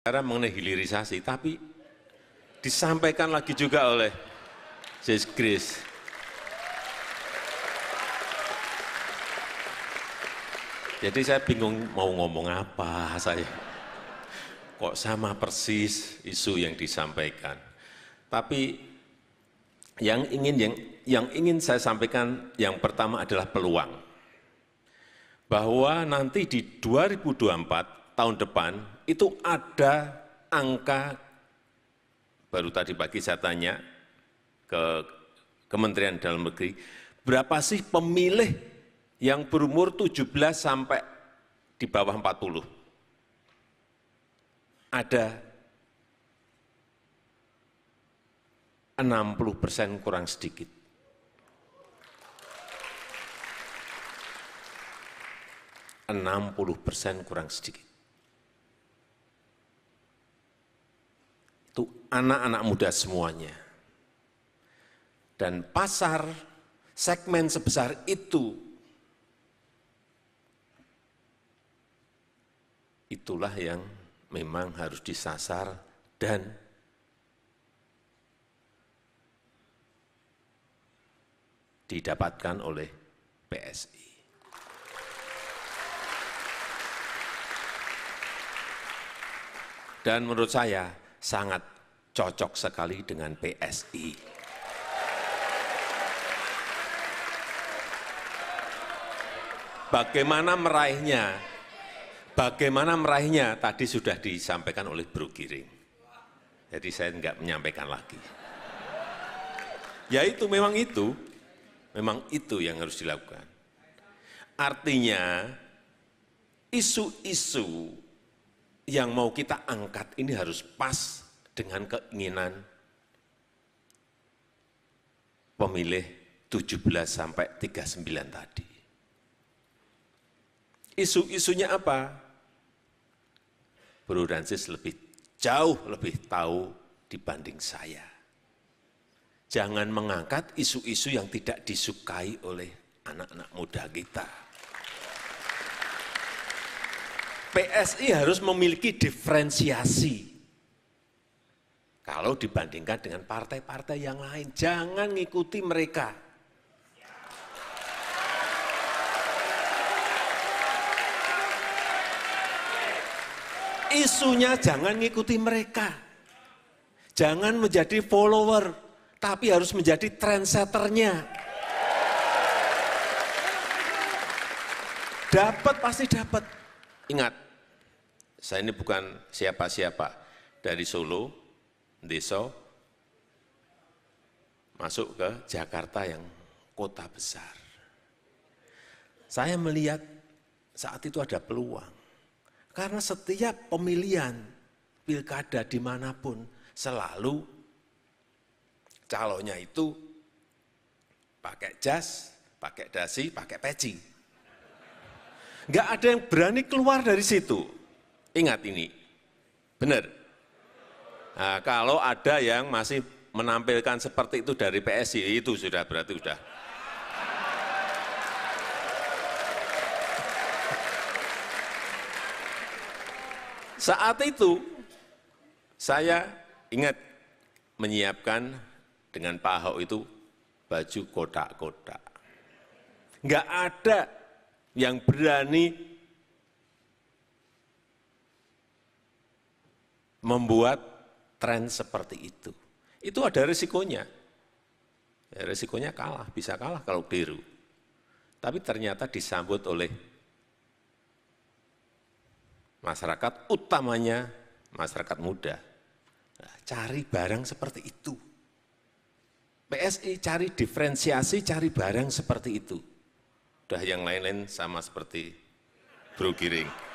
Bicara mengenai hilirisasi, tapi disampaikan lagi juga oleh Jesus Chris. Jadi saya bingung mau ngomong apa saya. Kok sama persis isu yang disampaikan. Tapi yang ingin yang yang ingin saya sampaikan yang pertama adalah peluang. Bahwa nanti di 2024 tahun depan itu ada angka, baru tadi pagi saya tanya ke Kementerian Dalam Negeri, berapa sih pemilih yang berumur 17 sampai di bawah 40? Ada 60 persen kurang sedikit. Enam puluh persen kurang sedikit. untuk anak-anak muda semuanya. Dan pasar segmen sebesar itu, itulah yang memang harus disasar dan didapatkan oleh PSI. Dan menurut saya, sangat cocok sekali dengan PSI. Bagaimana meraihnya? Bagaimana meraihnya tadi sudah disampaikan oleh Bro Giring. Jadi saya enggak menyampaikan lagi. Ya itu, memang itu. Memang itu yang harus dilakukan. Artinya, isu-isu yang mau kita angkat ini harus pas dengan keinginan pemilih 17 sampai 39 tadi. Isu-isunya apa? Bro Ransis lebih jauh lebih tahu dibanding saya. Jangan mengangkat isu-isu yang tidak disukai oleh anak-anak muda kita. PSI harus memiliki diferensiasi. Kalau dibandingkan dengan partai-partai yang lain, jangan ngikuti mereka. Isunya jangan ngikuti mereka. Jangan menjadi follower, tapi harus menjadi trendsetternya. Dapat pasti dapat ingat, saya ini bukan siapa-siapa dari Solo, Deso, masuk ke Jakarta yang kota besar. Saya melihat saat itu ada peluang. Karena setiap pemilihan pilkada dimanapun selalu calonnya itu pakai jas, pakai dasi, pakai peci nggak ada yang berani keluar dari situ. Ingat ini, benar. Nah, kalau ada yang masih menampilkan seperti itu dari PSI, itu sudah berarti sudah. Saat itu, saya ingat menyiapkan dengan Pak Ahok itu baju kotak-kotak. Enggak ada yang berani membuat tren seperti itu. Itu ada risikonya. Ya, risikonya kalah, bisa kalah kalau keliru. Tapi ternyata disambut oleh masyarakat, utamanya masyarakat muda. cari barang seperti itu. PSI cari diferensiasi, cari barang seperti itu udah yang lain-lain sama seperti bro giring.